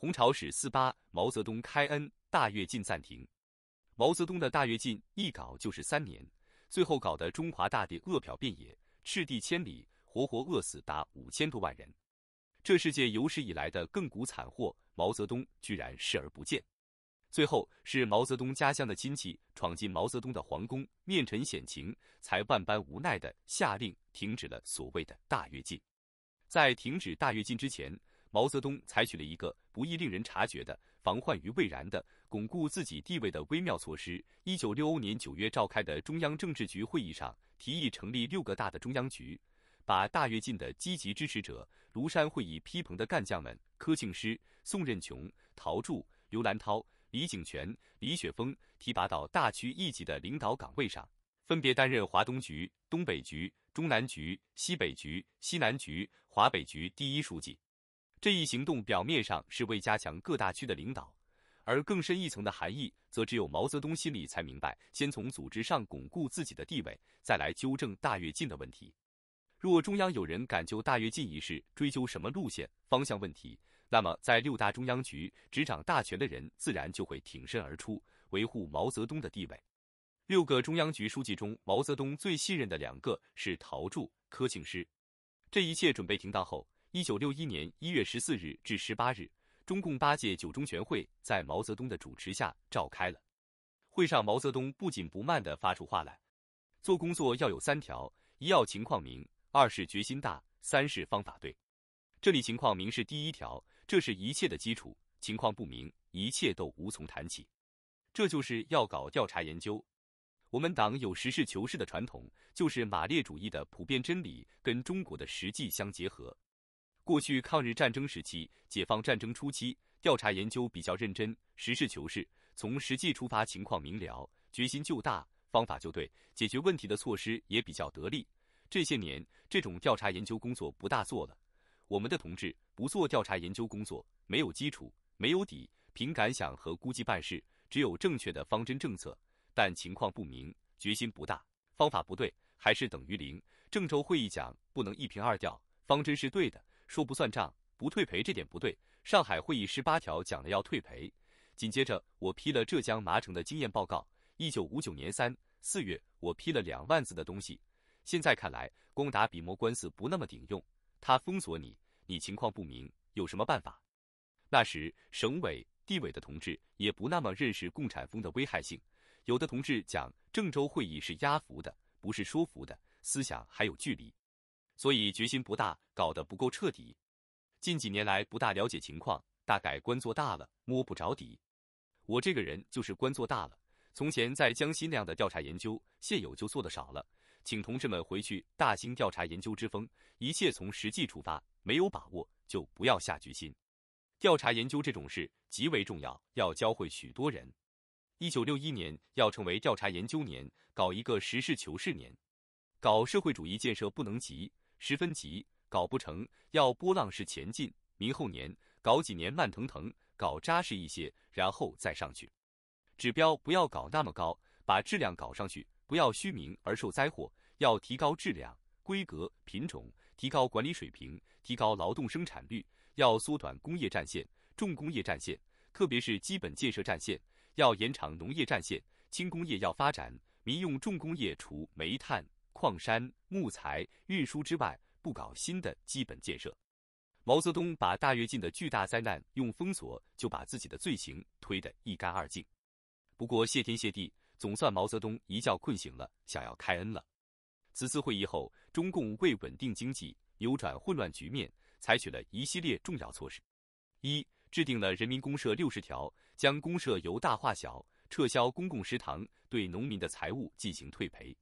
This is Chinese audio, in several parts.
红朝史四八，毛泽东开恩，大跃进暂停。毛泽东的大跃进一搞就是三年，最后搞得中华大地饿殍遍野，赤地千里，活活饿死达五千多万人。这世界有史以来的亘古惨祸，毛泽东居然视而不见。最后是毛泽东家乡的亲戚闯进毛泽东的皇宫，面陈险情，才万般无奈的下令停止了所谓的大跃进。在停止大跃进之前，毛泽东采取了一个。不易令人察觉的、防患于未然的、巩固自己地位的微妙措施。一九六欧年九月召开的中央政治局会议上，提议成立六个大的中央局，把大跃进的积极支持者、庐山会议批彭的干将们柯庆施、宋任穷、陶铸、刘兰涛、李景泉、李雪峰提拔到大区一级的领导岗位上，分别担任华东局、东北局、中南局、西北局、西南局、华北局第一书记。这一行动表面上是为加强各大区的领导，而更深一层的含义，则只有毛泽东心里才明白。先从组织上巩固自己的地位，再来纠正大跃进的问题。若中央有人敢就大跃进一事追究什么路线方向问题，那么在六大中央局执掌大权的人自然就会挺身而出，维护毛泽东的地位。六个中央局书记中，毛泽东最信任的两个是陶铸、柯庆施。这一切准备停当后。一九六一年一月十四日至十八日，中共八届九中全会在毛泽东的主持下召开了。会上，毛泽东不紧不慢地发出话来：“做工作要有三条：一要情况明，二是决心大，三是方法对。这里情况明是第一条，这是一切的基础。情况不明，一切都无从谈起。这就是要搞调查研究。我们党有实事求是的传统，就是马列主义的普遍真理跟中国的实际相结合。”过去抗日战争时期、解放战争初期，调查研究比较认真、实事求是，从实际出发，情况明了，决心就大，方法就对，解决问题的措施也比较得力。这些年，这种调查研究工作不大做了。我们的同志不做调查研究工作，没有基础，没有底，凭感想和估计办事，只有正确的方针政策，但情况不明，决心不大，方法不对，还是等于零。郑州会议讲，不能一平二调，方针是对的。说不算账，不退赔，这点不对。上海会议十八条讲了要退赔。紧接着我批了浙江麻城的经验报告。一九五九年三四月，我批了两万字的东西。现在看来，光打笔墨官司不那么顶用。他封锁你，你情况不明，有什么办法？那时省委、地委的同志也不那么认识共产风的危害性。有的同志讲，郑州会议是压服的，不是说服的，思想还有距离。所以决心不大，搞得不够彻底。近几年来不大了解情况，大概官做大了，摸不着底。我这个人就是官做大了，从前在江西那样的调查研究，现有就做的少了。请同志们回去大兴调查研究之风，一切从实际出发，没有把握就不要下决心。调查研究这种事极为重要，要教会许多人。一九六一年要成为调查研究年，搞一个实事求是年，搞社会主义建设不能急。十分急，搞不成要波浪式前进。明后年搞几年，慢腾腾搞扎实一些，然后再上去。指标不要搞那么高，把质量搞上去，不要虚名而受灾祸。要提高质量、规格、品种，提高管理水平，提高劳动生产率。要缩短工业战线、重工业战线，特别是基本建设战线；要延长农业战线，轻工业要发展，民用重工业除煤炭。矿山、木材运输之外，不搞新的基本建设。毛泽东把大跃进的巨大灾难用封锁，就把自己的罪行推得一干二净。不过，谢天谢地，总算毛泽东一觉困醒了，想要开恩了。此次会议后，中共为稳定经济、扭转混乱局面，采取了一系列重要措施：一、制定了《人民公社六十条》，将公社由大化小，撤销公共食堂，对农民的财物进行退赔。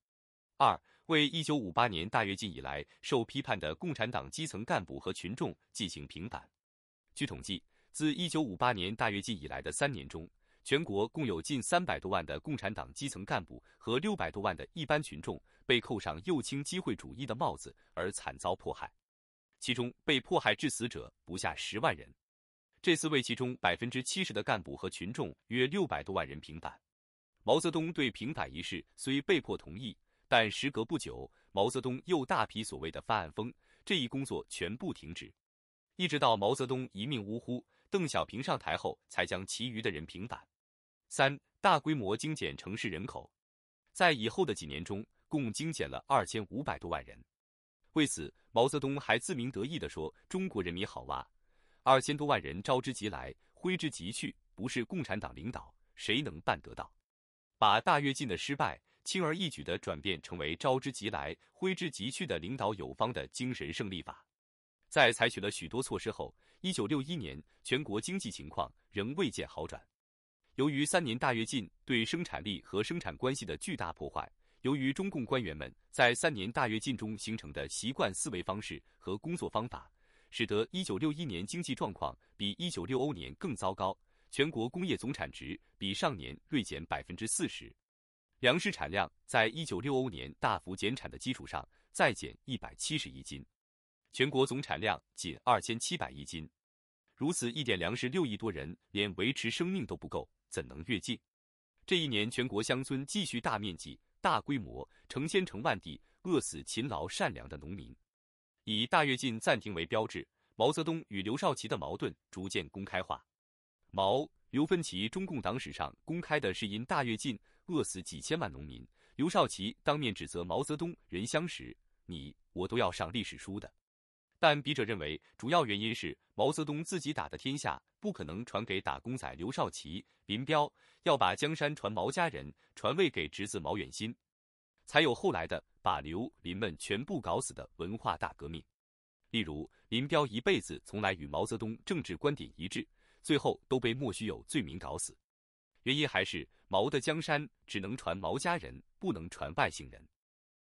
二为一九五八年大跃进以来受批判的共产党基层干部和群众进行平反。据统计，自一九五八年大跃进以来的三年中，全国共有近三百多万的共产党基层干部和六百多万的一般群众被扣上右倾机会主义的帽子而惨遭迫害，其中被迫害致死者不下十万人。这次为其中百分之七十的干部和群众约六百多万人平反。毛泽东对平反一事虽被迫同意。但时隔不久，毛泽东又大批所谓的“犯案风”这一工作全部停止，一直到毛泽东一命呜呼，邓小平上台后才将其余的人平反。三大规模精简城市人口，在以后的几年中，共精简了二千五百多万人。为此，毛泽东还自鸣得意地说：“中国人民好哇，二千多万人招之即来，挥之即去，不是共产党领导，谁能办得到？把大跃进的失败。”轻而易举地转变成为招之即来、挥之即去的领导有方的精神胜利法。在采取了许多措施后，一九六一年全国经济情况仍未见好转。由于三年大跃进对生产力和生产关系的巨大破坏，由于中共官员们在三年大跃进中形成的习惯思维方式和工作方法，使得一九六一年经济状况比一九六欧年更糟糕。全国工业总产值比上年锐减百分之四十。粮食产量在一九六欧年大幅减产的基础上再减一百七十亿斤，全国总产量仅二千七百亿斤。如此一点粮食，六亿多人连维持生命都不够，怎能越境？这一年，全国乡村继续大面积、大规模、成千成万地饿死勤劳善良的农民。以大跃进暂停为标志，毛泽东与刘少奇的矛盾逐渐公开化。毛刘芬奇中共党史上公开的是因大跃进。饿死几千万农民，刘少奇当面指责毛泽东人相识，你我都要上历史书的。但笔者认为，主要原因是毛泽东自己打的天下，不可能传给打工仔刘少奇、林彪，要把江山传毛家人，传位给侄子毛远新，才有后来的把刘林们全部搞死的文化大革命。例如，林彪一辈子从来与毛泽东政治观点一致，最后都被莫须有罪名搞死，原因还是。毛的江山只能传毛家人，不能传外姓人。